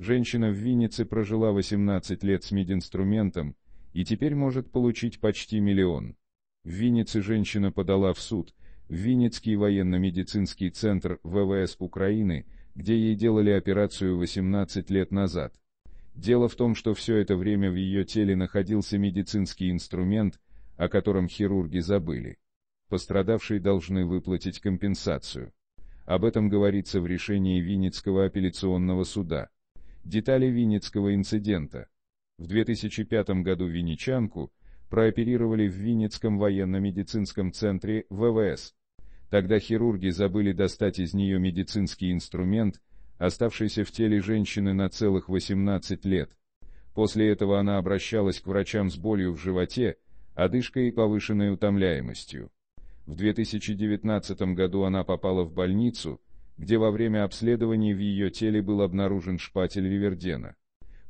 Женщина в Виннице прожила 18 лет с мединструментом и теперь может получить почти миллион. В Виннице женщина подала в суд, в Винницкий военно-медицинский центр ВВС Украины, где ей делали операцию 18 лет назад. Дело в том, что все это время в ее теле находился медицинский инструмент, о котором хирурги забыли. Пострадавшие должны выплатить компенсацию. Об этом говорится в решении Винницкого апелляционного суда. Детали Винницкого инцидента. В 2005 году винничанку прооперировали в Винницком военно-медицинском центре ВВС. Тогда хирурги забыли достать из нее медицинский инструмент, оставшийся в теле женщины на целых 18 лет. После этого она обращалась к врачам с болью в животе, одышкой и повышенной утомляемостью. В 2019 году она попала в больницу, где во время обследования в ее теле был обнаружен шпатель Ривердена.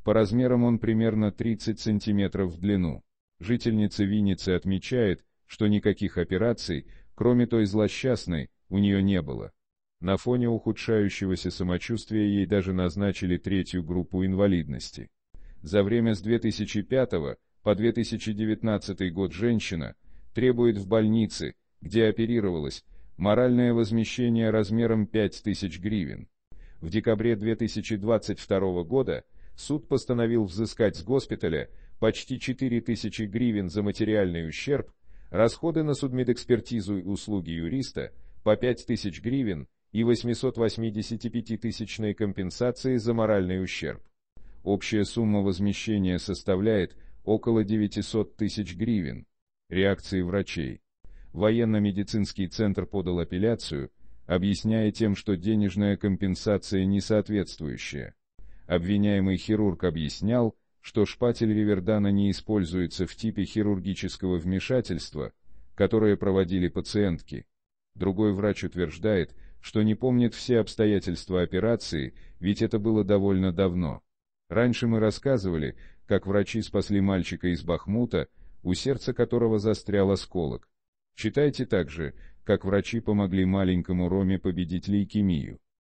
По размерам он примерно 30 сантиметров в длину. Жительница Винницы отмечает, что никаких операций, кроме той злосчастной, у нее не было. На фоне ухудшающегося самочувствия ей даже назначили третью группу инвалидности. За время с 2005 по 2019 год женщина требует в больнице, где оперировалась, Моральное возмещение размером 5000 гривен. В декабре 2022 года суд постановил взыскать с госпиталя почти 4000 гривен за материальный ущерб, расходы на судмедэкспертизу и услуги юриста по 5000 гривен и 885-тысячной компенсации за моральный ущерб. Общая сумма возмещения составляет около 900 тысяч гривен. Реакции врачей военно-медицинский центр подал апелляцию, объясняя тем, что денежная компенсация не соответствующая. Обвиняемый хирург объяснял, что шпатель Ривердана не используется в типе хирургического вмешательства, которое проводили пациентки. Другой врач утверждает, что не помнит все обстоятельства операции, ведь это было довольно давно. Раньше мы рассказывали, как врачи спасли мальчика из Бахмута, у сердца которого застрял осколок. Читайте также, как врачи помогли маленькому Роме победить лейкемию.